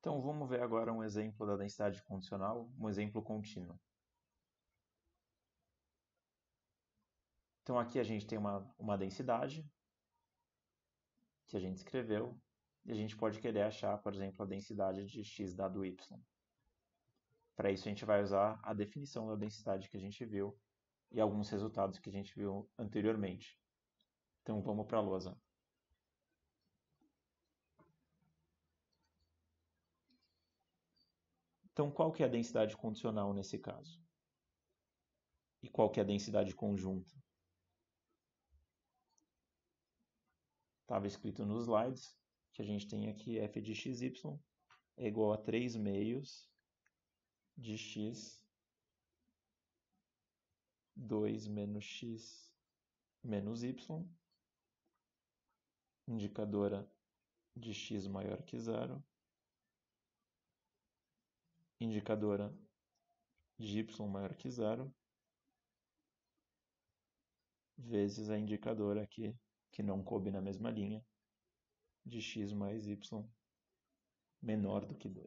Então vamos ver agora um exemplo da densidade condicional, um exemplo contínuo. Então aqui a gente tem uma, uma densidade que a gente escreveu e a gente pode querer achar, por exemplo, a densidade de x dado y. Para isso a gente vai usar a definição da densidade que a gente viu e alguns resultados que a gente viu anteriormente. Então vamos para a lousa. Então, qual que é a densidade condicional nesse caso? E qual que é a densidade conjunta? Estava escrito nos slides que a gente tem aqui f de xy é igual a 3 meios de x 2 menos x menos y, indicadora de x maior que zero, indicadora de y maior que zero vezes a indicadora aqui, que não coube na mesma linha, de x mais y menor do que 2.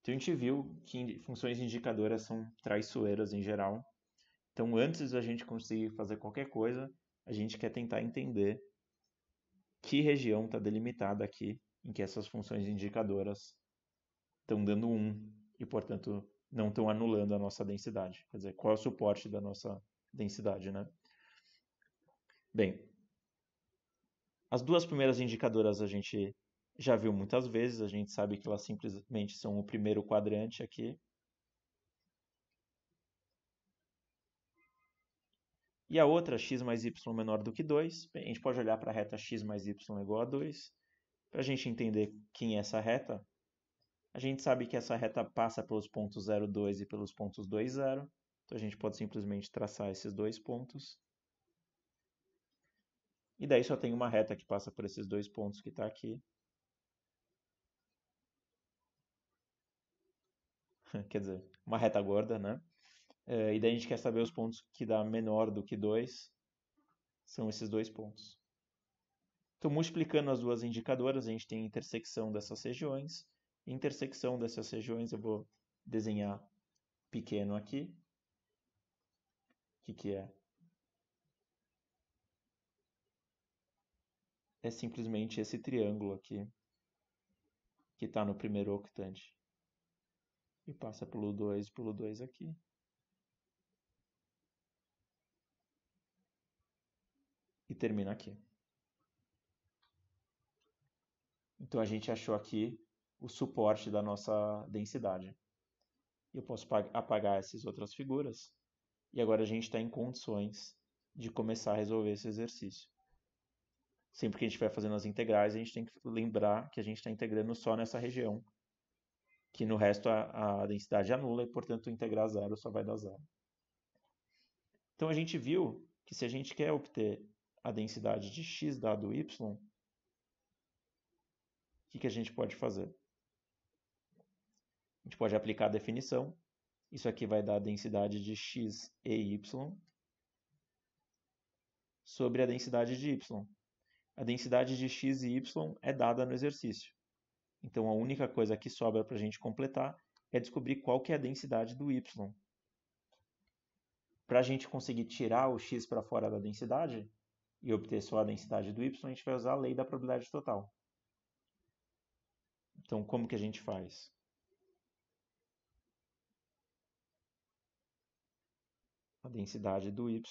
Então a gente viu que funções indicadoras são traiçoeiras em geral. Então antes da gente conseguir fazer qualquer coisa, a gente quer tentar entender que região está delimitada aqui em que essas funções indicadoras estão dando 1 e, portanto, não estão anulando a nossa densidade. Quer dizer, qual é o suporte da nossa densidade, né? Bem, as duas primeiras indicadoras a gente já viu muitas vezes, a gente sabe que elas simplesmente são o primeiro quadrante aqui. E a outra, x mais y menor do que 2, a gente pode olhar para a reta x mais y igual a 2, para a gente entender quem é essa reta, a gente sabe que essa reta passa pelos pontos 0,2 e pelos pontos 2,0. Então a gente pode simplesmente traçar esses dois pontos. E daí só tem uma reta que passa por esses dois pontos que está aqui. Quer dizer, uma reta gorda, né? É, e daí a gente quer saber os pontos que dá menor do que 2. São esses dois pontos. Então, multiplicando as duas indicadoras, a gente tem a intersecção dessas regiões. Intersecção dessas regiões, eu vou desenhar pequeno aqui. O que, que é? É simplesmente esse triângulo aqui, que está no primeiro octante. E passa pelo 2, pelo 2 aqui. E termina aqui. Então a gente achou aqui o suporte da nossa densidade. Eu posso apagar essas outras figuras e agora a gente está em condições de começar a resolver esse exercício. Sempre que a gente vai fazendo as integrais, a gente tem que lembrar que a gente está integrando só nessa região, que no resto a, a densidade anula e, portanto, integrar zero só vai dar zero. Então a gente viu que se a gente quer obter a densidade de x dado y, que, que a gente pode fazer? A gente pode aplicar a definição. Isso aqui vai dar a densidade de x e y sobre a densidade de y. A densidade de x e y é dada no exercício. Então, a única coisa que sobra para a gente completar é descobrir qual que é a densidade do y. Para a gente conseguir tirar o x para fora da densidade e obter só a densidade do y, a gente vai usar a lei da probabilidade total. Então, como que a gente faz? A densidade do y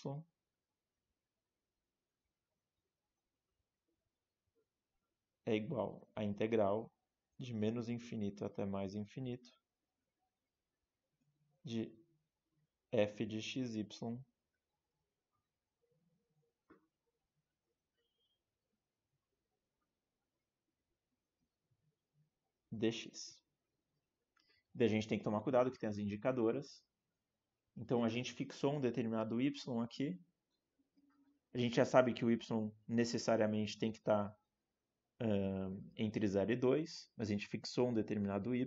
é igual à integral de menos infinito até mais infinito de f de xy dx. Daí a gente tem que tomar cuidado que tem as indicadoras. Então a gente fixou um determinado y aqui. A gente já sabe que o y necessariamente tem que estar tá, uh, entre 0 e 2, mas a gente fixou um determinado y.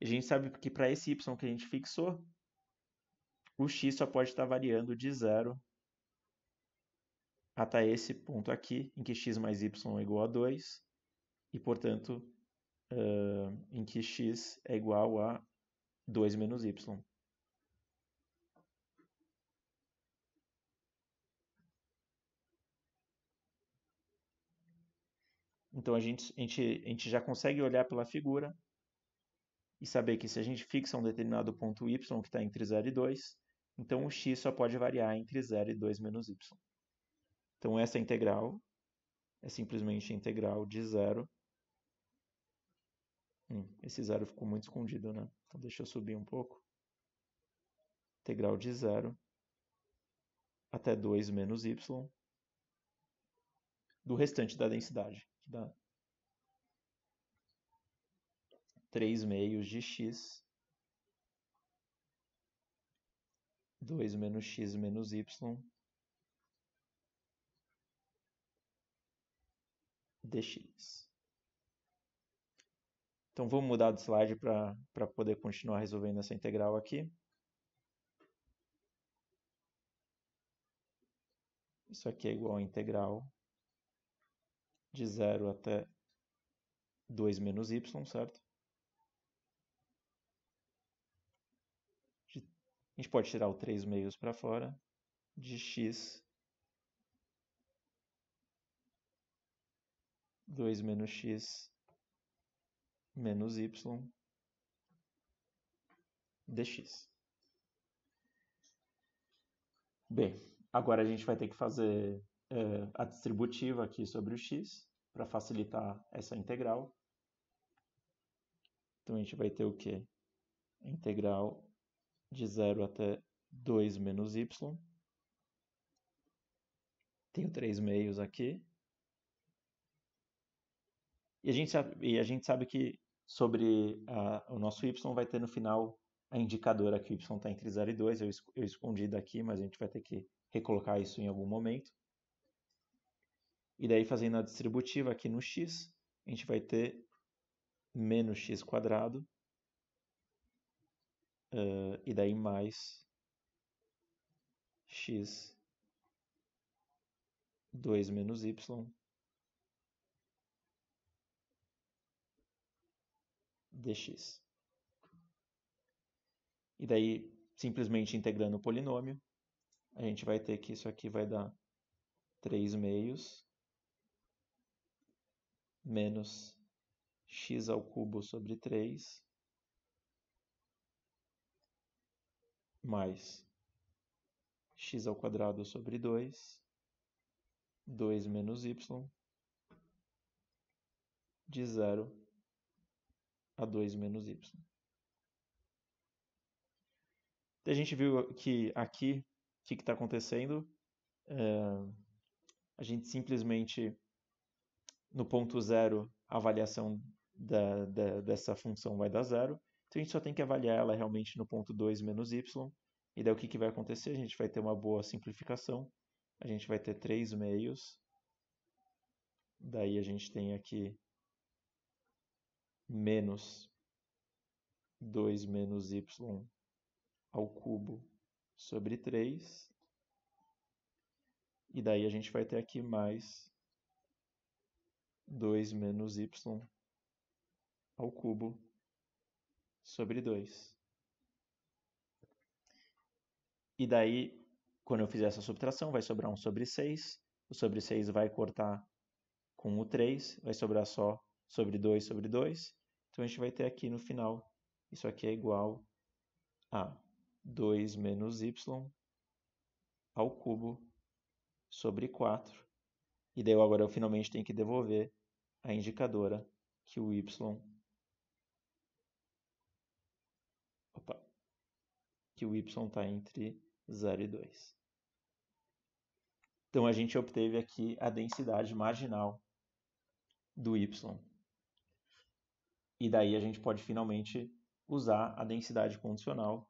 a gente sabe que para esse y que a gente fixou, o x só pode estar tá variando de 0 até esse ponto aqui, em que x mais y é igual a 2, e, portanto, uh, em que x é igual a 2 menos y. Então a gente, a, gente, a gente já consegue olhar pela figura e saber que se a gente fixa um determinado ponto y que está entre 0 e 2, então o x só pode variar entre 0 e 2 menos y. Então essa integral é simplesmente a integral de 0 Hum, esse zero ficou muito escondido, né? Então deixa eu subir um pouco. Integral de zero até 2 menos y do restante da densidade, que dá 3 meios de x, 2 menos x menos y dx. Então vamos mudar de slide para poder continuar resolvendo essa integral aqui. Isso aqui é igual a integral de zero até 2 menos y, certo? A gente pode tirar o 3 meios para fora de x 2 menos x menos y dx. Bem, agora a gente vai ter que fazer é, a distributiva aqui sobre o x para facilitar essa integral. Então a gente vai ter o quê? Integral de 0 até 2 menos y. Tenho 3 meios aqui. E a, gente sabe, e a gente sabe que sobre a, ah, o nosso y vai ter no final a indicadora que o y está entre 0 e 2. Eu, eu escondi daqui, mas a gente vai ter que recolocar isso em algum momento. E daí, fazendo a distributiva aqui no x, a gente vai ter menos x quadrado, uh, e daí mais x 2 menos y dx. E daí, simplesmente integrando o polinômio, a gente vai ter que isso aqui vai dar 3 meios menos x ao cubo sobre 3 mais x ao quadrado sobre 2, 2 menos y, de zero a 2 menos y. A gente viu que aqui, o que está acontecendo? É, a gente simplesmente, no ponto zero, a avaliação da, da, dessa função vai dar zero. Então a gente só tem que avaliar ela realmente no ponto 2 menos y. E daí o que, que vai acontecer? A gente vai ter uma boa simplificação. A gente vai ter 3 meios. Daí a gente tem aqui menos 2 menos y ao cubo sobre 3. E daí a gente vai ter aqui mais 2 menos y ao cubo sobre 2. E daí, quando eu fizer essa subtração, vai sobrar 1 sobre 6. O sobre 6 vai cortar com o 3, vai sobrar só sobre 2 sobre 2. Então, a gente vai ter aqui no final, isso aqui é igual a 2 menos y ao cubo sobre 4. E daí agora eu finalmente tenho que devolver a indicadora que o y opa, que o y está entre 0 e 2. Então a gente obteve aqui a densidade marginal do y. E daí a gente pode finalmente usar a densidade condicional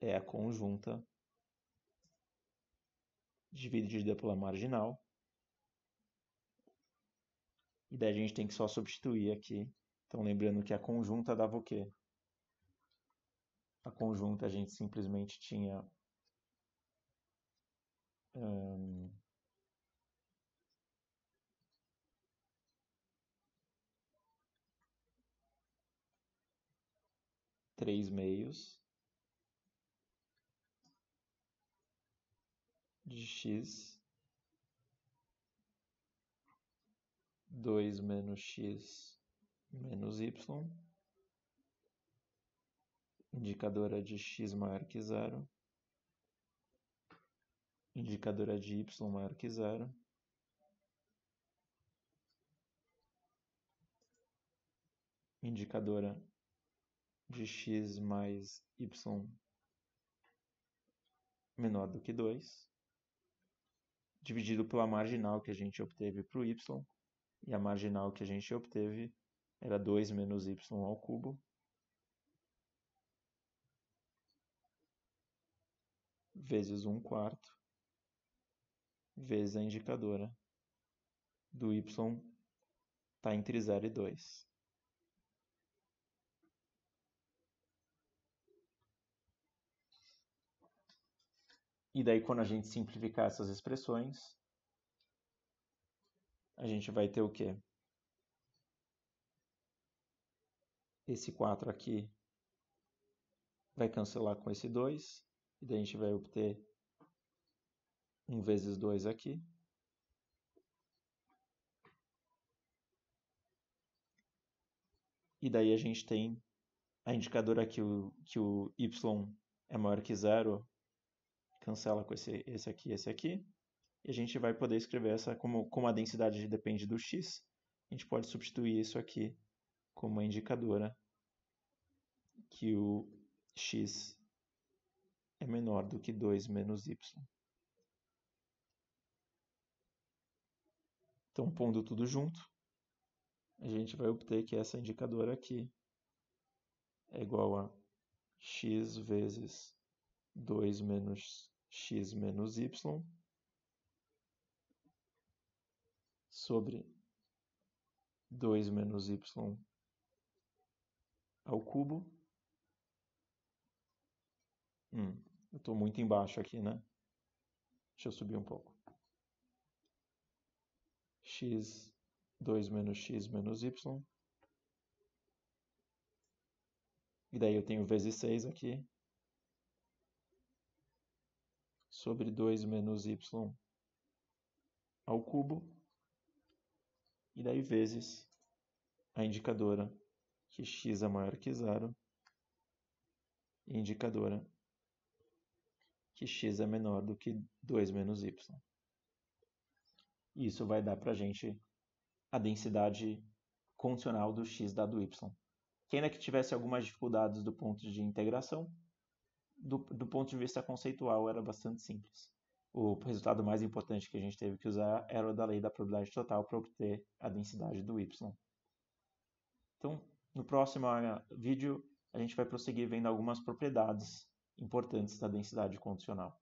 é a conjunta dividida pela marginal. E daí a gente tem que só substituir aqui. Então, lembrando que a conjunta dava o quê? a conjunta a gente simplesmente tinha um, três meios de x dois menos x menos y indicadora de x maior que zero, indicadora de y maior que zero, indicadora de x mais y menor do que 2, dividido pela marginal que a gente obteve para o y, e a marginal que a gente obteve era 2 menos y ao cubo, vezes 1 quarto vezes a indicadora do y está entre 0 e 2. E daí, quando a gente simplificar essas expressões, a gente vai ter o quê? Esse 4 aqui vai cancelar com esse 2. E daí a gente vai obter 1 vezes 2 aqui. E daí a gente tem a indicadora que o, que o y é maior que zero, cancela com esse, esse aqui esse aqui. E a gente vai poder escrever essa como, como a densidade depende do x. A gente pode substituir isso aqui como uma indicadora que o x é menor do que 2 menos y. Então, pondo tudo junto, a gente vai obter que essa indicadora aqui é igual a x vezes 2 menos x menos y sobre 2 menos y ao cubo. Hum. Eu estou muito embaixo aqui, né? Deixa eu subir um pouco. x, 2 menos x menos y. E daí eu tenho vezes 6 aqui. Sobre 2 menos y ao cubo. E daí vezes a indicadora que x é maior que zero. E indicadora que x é menor do que 2 menos y. Isso vai dar para a gente a densidade condicional do x dado y. Quem que tivesse algumas dificuldades do ponto de integração, do, do ponto de vista conceitual era bastante simples. O resultado mais importante que a gente teve que usar era o da lei da probabilidade total para obter a densidade do y. Então, no próximo ah, vídeo, a gente vai prosseguir vendo algumas propriedades importantes da densidade condicional.